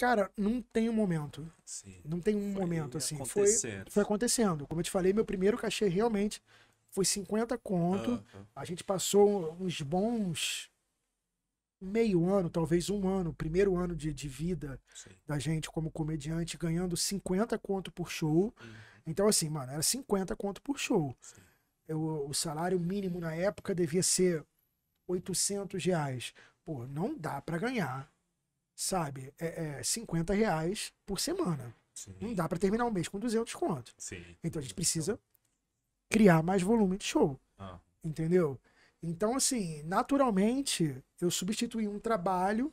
Cara, não tem um momento. Sim. Não tem um foi momento, assim. Foi, foi acontecendo. Como eu te falei, meu primeiro cachê realmente foi 50 conto. A gente passou uns bons meio ano, talvez um ano, primeiro ano de, de vida Sim. da gente como comediante, ganhando 50 conto por show. Uhum. Então, assim, mano, era 50 conto por show. Eu, o salário mínimo na época devia ser 800 reais. Pô, não dá para ganhar sabe, é, é 50 reais por semana. Sim. Não dá para terminar um mês com 200 conto. Sim. Então a gente precisa criar mais volume de show. Ah. Entendeu? Então, assim, naturalmente, eu substituí um trabalho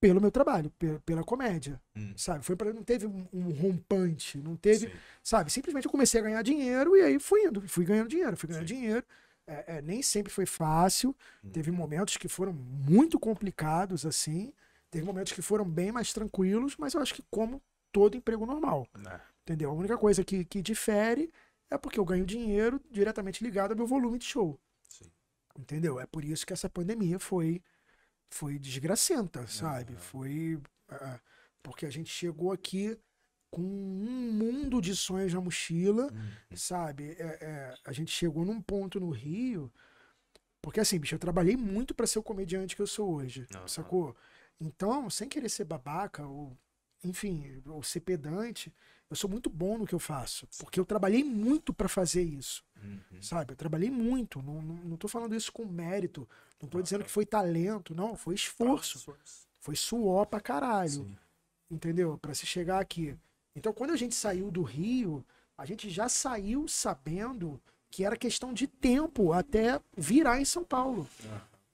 pelo meu trabalho, pela comédia, hum. sabe? Foi para não teve um, rompante, não teve, Sim. sabe? Simplesmente eu comecei a ganhar dinheiro e aí fui indo, fui ganhando dinheiro, fui ganhando Sim. dinheiro é, é, nem sempre foi fácil. Hum. Teve momentos que foram muito complicados, assim. Teve momentos que foram bem mais tranquilos, mas eu acho que como todo emprego normal. É. Entendeu? A única coisa que, que difere é porque eu ganho dinheiro diretamente ligado ao meu volume de show. Sim. Entendeu? É por isso que essa pandemia foi foi desgracenta, sabe? Uhum. Foi. Uh, porque a gente chegou aqui com um mundo de sonhos na mochila, uhum. sabe? É, é, a gente chegou num ponto no Rio, porque assim, bicho, eu trabalhei muito para ser o comediante que eu sou hoje, uhum. sacou? Então, sem querer ser babaca ou, enfim, ou ser pedante, eu sou muito bom no que eu faço, porque eu trabalhei muito para fazer isso, uhum. sabe? Eu trabalhei muito, não, não, não tô falando isso com mérito, não tô dizendo que é. foi talento, não, foi esforço, foi suor pra caralho, Sim. entendeu? Para se chegar aqui. Então, quando a gente saiu do Rio, a gente já saiu sabendo que era questão de tempo até virar em São Paulo.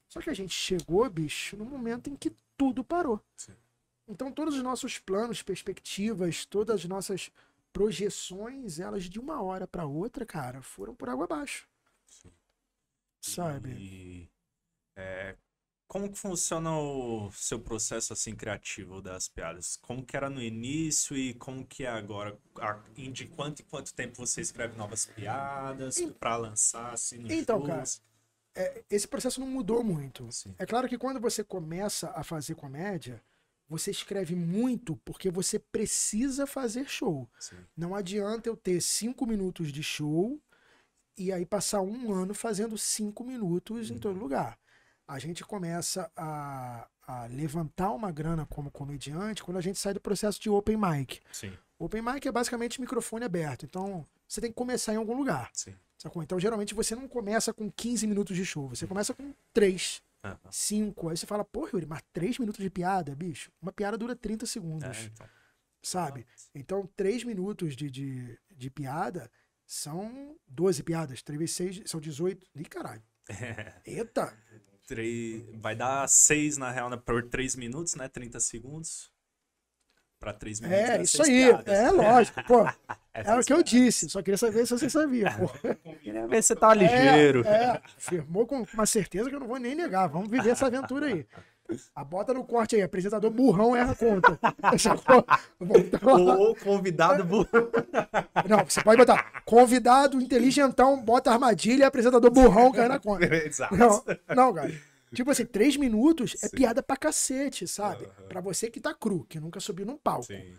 Só que a gente chegou, bicho, no momento em que tudo parou. Sim. Então, todos os nossos planos, perspectivas, todas as nossas projeções, elas de uma hora para outra, cara, foram por água abaixo. Sim. Sabe? E, é, como que funciona o seu processo assim criativo das piadas? Como que era no início e como que é agora? De quanto em quanto tempo você escreve novas piadas para lançar assim nos Então, shows? cara, é, esse processo não mudou muito. Sim. É claro que quando você começa a fazer comédia, você escreve muito porque você precisa fazer show. Sim. Não adianta eu ter cinco minutos de show e aí passar um ano fazendo cinco minutos uhum. em todo uhum. lugar a gente começa a, a levantar uma grana como comediante quando a gente sai do processo de open mic. Sim. Open mic é basicamente microfone aberto. Então, você tem que começar em algum lugar. Sim. Sacou? Então, geralmente, você não começa com 15 minutos de show. Você uhum. começa com 3, 5. aí você fala, pô, Yuri, mas 3 minutos de piada, bicho? Uma piada dura 30 segundos. É, então. Sabe? Então, 3 minutos de, de, de piada são 12 piadas. 3 vezes 6 são 18. Ih, caralho. Eita! 3, vai dar 6 na real né, por 3 minutos, né? 30 segundos. Para 3 é, minutos. É, isso aí. Piadas. É lógico, pô. é era o que eu disse, só queria saber se você sabia. Pô. Queria ver se você tá tava é, ligeiro. É, é, firmou com uma certeza que eu não vou nem negar. Vamos viver essa aventura aí. A ah, bota no corte aí, apresentador burrão erra a conta. Ou convidado burrão. Não, você pode botar convidado inteligentão, bota armadilha, apresentador burrão cai na conta. Exato. Não, não, cara. Tipo assim, três minutos é Sim. piada pra cacete, sabe? Uhum. Pra você que tá cru, que nunca subiu num palco. Sim.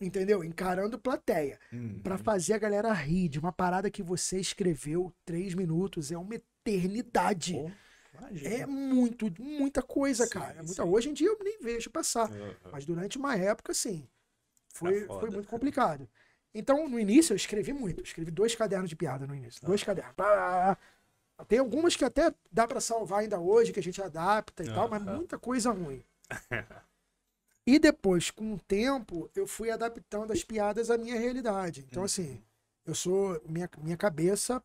Entendeu? Encarando plateia. Uhum. Pra fazer a galera rir de uma parada que você escreveu, três minutos, é uma eternidade. Oh. Imagina. É muito, muita coisa, sim, cara. É muita... Hoje em dia eu nem vejo passar. Uhum. Mas durante uma época, sim. Tá foi, foi muito complicado. Então, no início, eu escrevi muito. Eu escrevi dois cadernos de piada no início. Dois ah. cadernos. Tem algumas que até dá para salvar ainda hoje, que a gente adapta e uhum. tal, ah, mas ah. muita coisa ruim. e depois, com o tempo, eu fui adaptando as piadas à minha realidade. Então, uhum. assim, eu sou. Minha, minha cabeça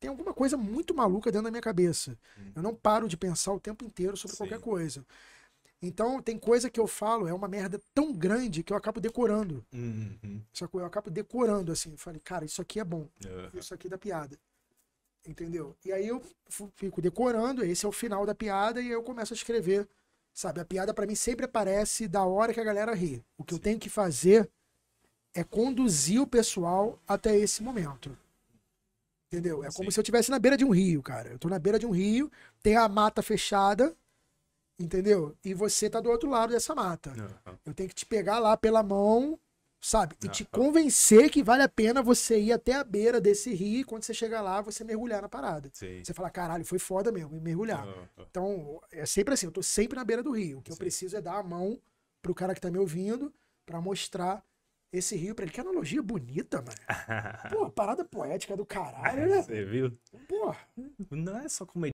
tem alguma coisa muito maluca dentro da minha cabeça. Eu não uhum. paro de pensar o tempo inteiro sobre Sim. qualquer coisa. Então, tem coisa que eu falo, é uma merda tão grande que eu acabo decorando. Uhum. Só que eu acabo decorando, assim. falei, cara, isso aqui é bom. Uhum. Isso aqui é dá piada. Entendeu? E aí eu fico decorando, esse é o final da piada, e eu começo a escrever. Sabe, a piada para mim sempre aparece da hora que a galera ri. O que Sim. eu tenho que fazer é conduzir o pessoal até esse momento. Entendeu? É como Sim. se eu estivesse na beira de um rio, cara. Eu tô na beira de um rio, tem a mata fechada, entendeu? E você tá do outro lado dessa mata. Uhum. Eu tenho que te pegar lá pela mão, sabe? E uhum. te convencer que vale a pena você ir até a beira desse rio e quando você chegar lá, você mergulhar na parada. Sim. Você fala, caralho, foi foda mesmo, e mergulhar. Uhum. Então, é sempre assim, eu tô sempre na beira do rio. O que Sim. eu preciso é dar a mão pro cara que tá me ouvindo para mostrar esse rio pra ele. Que analogia bonita, mano. Pô, parada poética do caralho, é, né? Você viu? Pô. Não é só comer